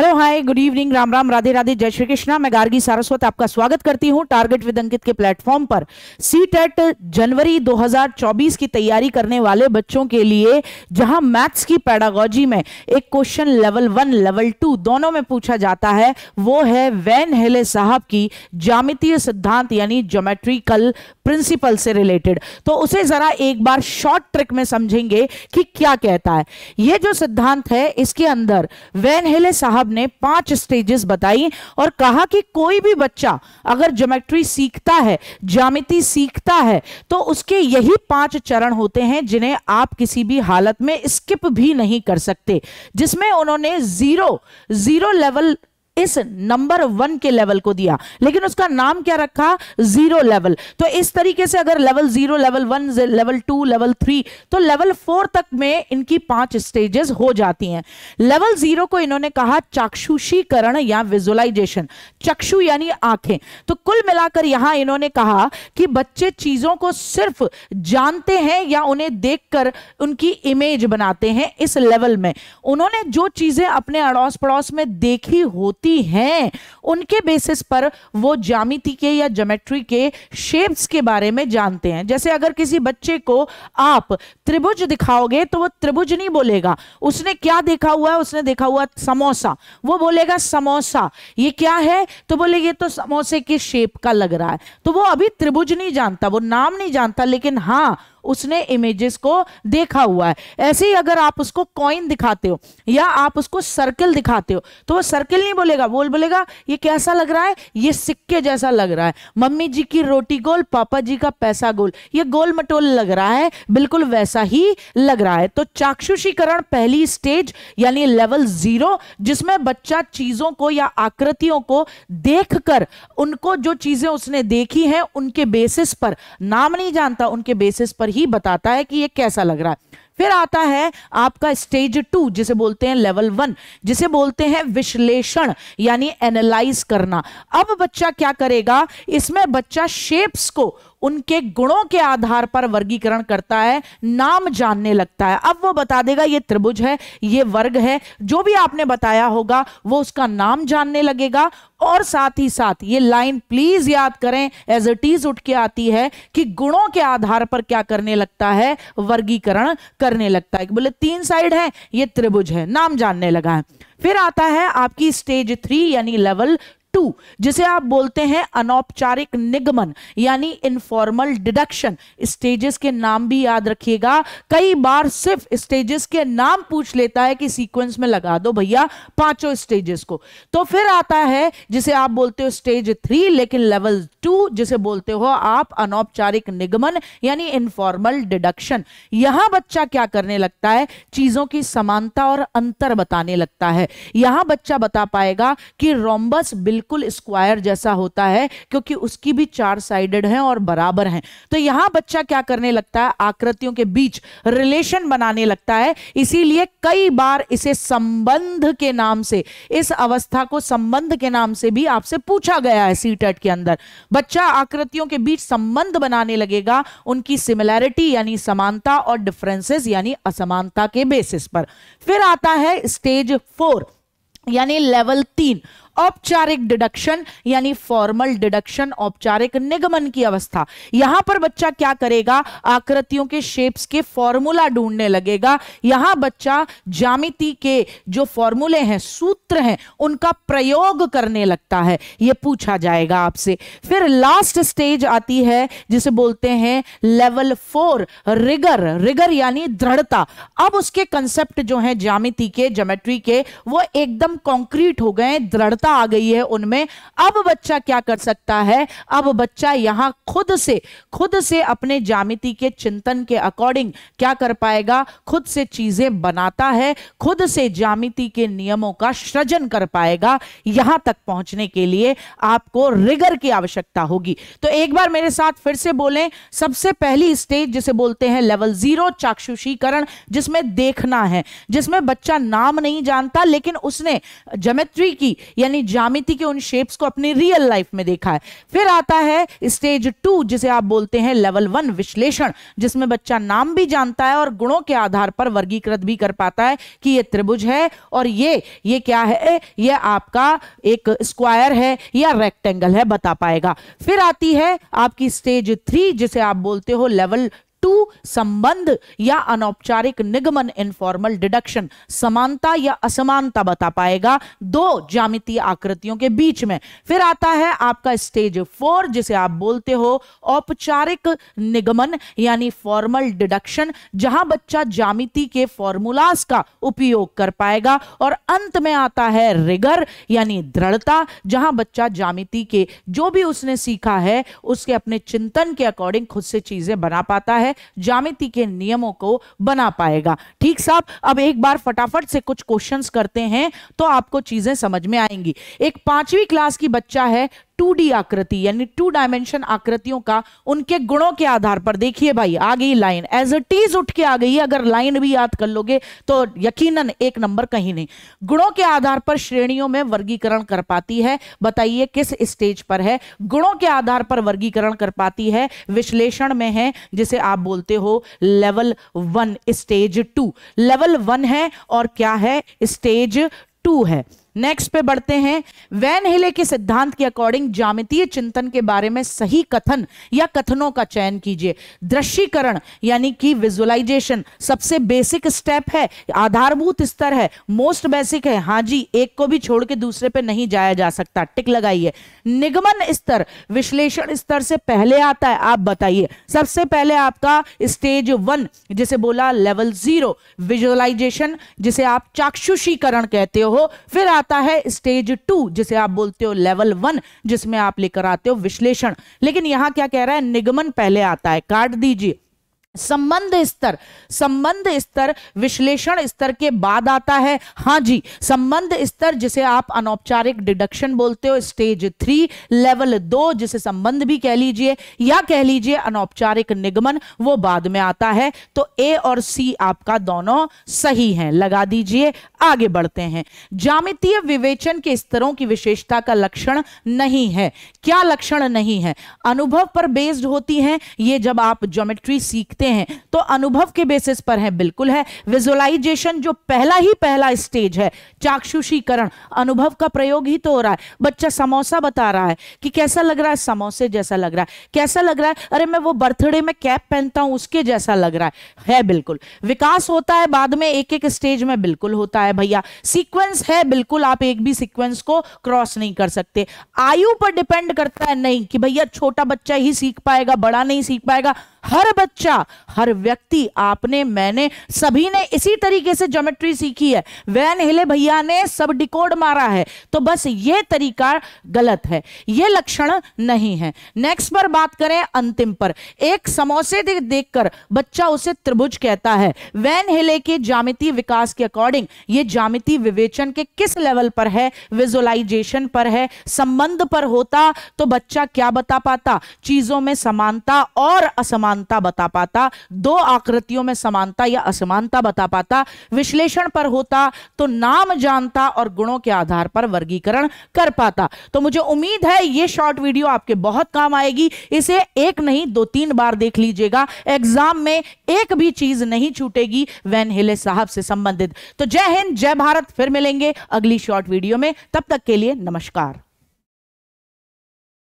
hello hi good evening Ram Ram Radhe Radhe जय श्री कृष्णा मैं गार्गी सारस्वत आपका स्वागत करती हूं टारगेट विद अंकित के प्लेटफॉर्म पर सी टेट e जनवरी 2024 की तैयारी करने वाले बच्चों के लिए जहां मैथ्स की पैडागोजी में एक question level one level two दोनों में पूछा जाता है वो है वैन हेले साहब की जामितीय सिद्धांत यानी जोमेट्रिकल प्रिंसिपल से रिलेटेड तो उसे जरा एक बार शॉर्ट ट्रिक में समझेंगे कि क्या कहता है ये जो सिद्धांत है इसके अंदर वैन हेले साहब साहब ने पांच स्टेजेस बताई और कहा कि कोई भी बच्चा अगर जोमेट्री सीखता है जामिति सीखता है तो उसके यही पांच चरण होते हैं जिन्हें आप किसी भी हालत में स्किप भी नहीं कर सकते जिसमें उन्होंने जीरो जीरो लेवल इस नंबर वन के लेवल को दिया लेकिन उसका नाम क्या रखा जीरो लेवल तो इस तरीके से अगर level zero level one level two level three तो लेवल फोर तक में इनकी पांच स्टेजेस हो जाती हैं लेवल जीरो को इन्होंने कहा चाक्षुषीकरण या विजुअलाइजेशन चक्षु यानी आंखें तो कुल मिलाकर यहां इन्होंने कहा कि बच्चे चीजों को सिर्फ जानते हैं या उन्हें देखकर उनकी इमेज बनाते हैं इस लेवल में उन्होंने जो चीजें अपने अड़ोस पड़ोस में देखी होती सकती हैं उनके बेसिस पर वो जामिति के या जोमेट्री के शेप्स के बारे में जानते हैं जैसे अगर किसी बच्चे को आप त्रिभुज दिखाओगे तो वो त्रिभुज नहीं बोलेगा उसने क्या देखा हुआ है उसने देखा हुआ समोसा वो बोलेगा समोसा ये क्या है तो बोले ये तो समोसे के शेप का लग रहा है तो वो अभी त्रिभुज नहीं जानता वो नाम नहीं जानता लेकिन हाँ उसने इमेजेस को देखा हुआ है ऐसे ही अगर आप उसको कॉइन दिखाते हो या आप उसको सर्किल दिखाते हो तो वो सर्किल नहीं बोलेगा बोल बोलेगा ये कैसा लग रहा है ये सिक्के जैसा लग रहा है मम्मी जी की रोटी गोल पापा जी का पैसा गोल ये गोल मटोल लग रहा है बिल्कुल वैसा ही लग रहा है तो चाक्षुषीकरण पहली स्टेज यानी लेवल जीरो जिसमें बच्चा चीजों को या आकृतियों को देख कर उनको जो चीजें उसने देखी हैं उनके बेसिस पर नाम नहीं जानता उनके बेसिस पर ही बताता है कि ये कैसा लग रहा है फिर आता है आपका स्टेज टू जिसे बोलते हैं लेवल वन जिसे बोलते हैं विश्लेषण यानी एनालाइज करना अब बच्चा क्या करेगा इसमें बच्चा शेप्स को उनके गुणों के आधार पर वर्गीकरण करता है नाम जानने लगता है अब वो बता देगा ये त्रिभुज है ये वर्ग है जो भी आपने बताया होगा वो उसका नाम जानने लगेगा और साथ ही साथ ये लाइन प्लीज याद करें एज इट इज उठ के आती है कि गुणों के आधार पर क्या करने लगता है वर्गीकरण करने लगता है बोले तीन साइड है ये त्रिभुज है नाम जानने लगा है फिर आता है आपकी स्टेज थ्री यानी लेवल टू जिसे आप बोलते हैं अनौपचारिक निगमन यानी इनफॉर्मल डिडक्शन स्टेजेस के नाम भी याद रखिएगा कई बार सिर्फ स्टेजेस के नाम पूछ लेता है कि सीक्वेंस में लगा दो भैया पांचों स्टेजेस को तो फिर आता है जिसे आप बोलते हो स्टेज थ्री लेकिन लेवल टू जिसे बोलते हो आप अनौपचारिक निगमन यानी इनफॉर्मल डिडक्शन यहां बच्चा क्या करने लगता है चीजों की समानता और अंतर बताने लगता है यहां बच्चा बता पाएगा कि रोम्बस बिल्कुल बिल्कुल स्क्वायर जैसा होता है क्योंकि उसकी भी चार साइडेड है और बराबर है तो यहां बच्चा क्या करने लगता है आकृतियों के बीच रिलेशन बनाने लगता है इसीलिए कई बार इसे संबंध के नाम से इस अवस्था को संबंध के नाम से भी आपसे पूछा गया है सीटेट e के अंदर बच्चा आकृतियों के बीच संबंध बनाने लगेगा उनकी सिमिलैरिटी यानी समानता और डिफरेंसेस यानी असमानता के बेसिस पर फिर आता है स्टेज फोर यानी लेवल तीन औपचारिक डिडक्शन यानी फॉर्मल डिडक्शन औपचारिक निगमन की अवस्था यहां पर बच्चा क्या करेगा आकृतियों के शेप्स के फॉर्मूला ढूंढने लगेगा यहां बच्चा जामिति के जो फॉर्मूले हैं सूत्र हैं उनका प्रयोग करने लगता है यह पूछा जाएगा आपसे फिर लास्ट स्टेज आती है जिसे बोलते हैं लेवल फोर रिगर रिगर यानी दृढ़ता अब उसके कंसेप्ट जो है जामिति के जोमेट्री के वो एकदम कॉन्क्रीट हो गए दृढ़ क्षमता आ गई है उनमें अब बच्चा क्या कर सकता है अब बच्चा यहां खुद से खुद से अपने जामिति के चिंतन के अकॉर्डिंग क्या कर पाएगा खुद से चीजें बनाता है खुद से जामिति के नियमों का सृजन कर पाएगा यहां तक पहुंचने के लिए आपको रिगर की आवश्यकता होगी तो एक बार मेरे साथ फिर से बोलें सबसे पहली स्टेज जिसे बोलते हैं लेवल जीरो चाक्षुषीकरण जिसमें देखना है जिसमें बच्चा नाम नहीं जानता लेकिन उसने जमेट्री की यानी मैंने जामिति के उन शेप्स को अपने रियल लाइफ में देखा है फिर आता है स्टेज टू जिसे आप बोलते हैं लेवल वन विश्लेषण जिसमें बच्चा नाम भी जानता है और गुणों के आधार पर वर्गीकृत भी कर पाता है कि ये त्रिभुज है और ये ये क्या है ये आपका एक स्क्वायर है या रेक्टेंगल है बता पाएगा फिर आती है आपकी स्टेज थ्री जिसे आप बोलते हो लेवल टू संबंध या अनौपचारिक निगमन इनफॉर्मल डिडक्शन समानता या असमानता बता पाएगा दो जामितीय आकृतियों के बीच में फिर आता है आपका स्टेज फोर जिसे आप बोलते हो औपचारिक निगमन यानी फॉर्मल डिडक्शन जहां बच्चा जामिति के फॉर्मूलाज का उपयोग कर पाएगा और अंत में आता है रिगर यानी दृढ़ता जहां बच्चा जामिति के जो भी उसने सीखा है उसके अपने चिंतन के अकॉर्डिंग खुद से चीजें बना पाता है जामिति के नियमों को बना पाएगा ठीक साहब अब एक बार फटाफट से कुछ क्वेश्चंस करते हैं तो आपको चीजें समझ में आएंगी एक पांचवी क्लास की बच्चा है टू डी आकृति यानी टू डायमेंशन आकृतियों का उनके गुणों के आधार पर देखिए भाई आ गई लाइन एज इट टीज उठ के आ गई अगर लाइन भी याद कर लोगे तो यकीनन एक नंबर कहीं नहीं गुणों के आधार पर श्रेणियों में वर्गीकरण कर पाती है बताइए किस स्टेज पर है गुणों के आधार पर वर्गीकरण कर पाती है विश्लेषण में है जिसे आप बोलते हो level one stage two level one है और क्या है स्टेज टू है नेक्स्ट पे बढ़ते हैं वैन हिले के सिद्धांत के अकॉर्डिंग जामितीय चिंतन के बारे में सही कथन या कथनों का चयन कीजिए दृश्यकरण यानी कि विजुअलाइजेशन सबसे बेसिक स्टेप है आधारभूत स्तर है मोस्ट बेसिक है हाँ जी एक को भी छोड़ के दूसरे पे नहीं जाया जा सकता टिक लगाइए निगमन स्तर विश्लेषण स्तर से पहले आता है आप बताइए सबसे पहले आपका स्टेज वन जिसे बोला लेवल जीरो विजुअलाइजेशन जिसे आप चाक्षुषीकरण कहते हो फिर आप आता है स्टेज टू जिसे आप बोलते हो लेवल वन जिसमें आप लेकर आते हो विश्लेषण लेकिन यहां क्या कह रहा है निगमन पहले आता है काट दीजिए संबंध स्तर संबंध स्तर विश्लेषण स्तर के बाद आता है हाँ जी संबंध स्तर जिसे आप अनौपचारिक डिडक्शन बोलते हो स्टेज थ्री लेवल दो जिसे संबंध भी कह लीजिए या कह लीजिए अनौपचारिक निगमन वो बाद में आता है तो ए और सी आपका दोनों सही हैं लगा दीजिए आगे बढ़ते हैं जामितीय विवेचन के स्तरों की विशेषता का लक्षण नहीं है क्या लक्षण नहीं है अनुभव पर बेस्ड होती है ये जब आप ज्योमेट्री सीखते करते हैं तो अनुभव के बेसिस पर है बिल्कुल है विजुअलाइजेशन जो पहला ही पहला स्टेज है चाक्षुषीकरण अनुभव का प्रयोग ही तो हो रहा है बच्चा समोसा बता रहा है कि कैसा लग रहा है समोसे जैसा लग रहा है कैसा लग रहा है अरे मैं वो बर्थडे में कैप पहनता हूं उसके जैसा लग रहा है है बिल्कुल विकास होता है बाद में एक एक स्टेज में बिल्कुल होता है भैया सीक्वेंस है बिल्कुल आप एक भी सीक्वेंस को क्रॉस नहीं कर सकते आयु पर डिपेंड करता है नहीं कि भैया छोटा बच्चा ही सीख पाएगा बड़ा नहीं सीख पाएगा हर बच्चा हर व्यक्ति आपने मैंने सभी ने इसी तरीके से ज्योमेट्री सीखी है वैन हिले भैया ने सब डिकोड मारा है तो बस ये तरीका गलत है ये लक्षण नहीं है नेक्स्ट पर बात करें अंतिम पर एक समोसे दे, देखकर बच्चा उसे त्रिभुज कहता है वैन हिले के जामिति विकास के अकॉर्डिंग ये जामिति विवेचन के किस लेवल पर है विजुअलाइजेशन पर है संबंध पर होता तो बच्चा क्या बता पाता चीजों में समानता और असमानता बता पाता पाता दो आकृतियों में समानता या असमानता बता पाता विश्लेषण पर होता तो नाम जानता और गुणों के आधार पर वर्गीकरण कर पाता तो मुझे उम्मीद है ये शॉर्ट वीडियो आपके बहुत काम आएगी इसे एक नहीं दो तीन बार देख लीजिएगा एग्जाम में एक भी चीज नहीं छूटेगी वैन हिले साहब से संबंधित तो जय हिंद जय भारत फिर मिलेंगे अगली शॉर्ट वीडियो में तब तक के लिए नमस्कार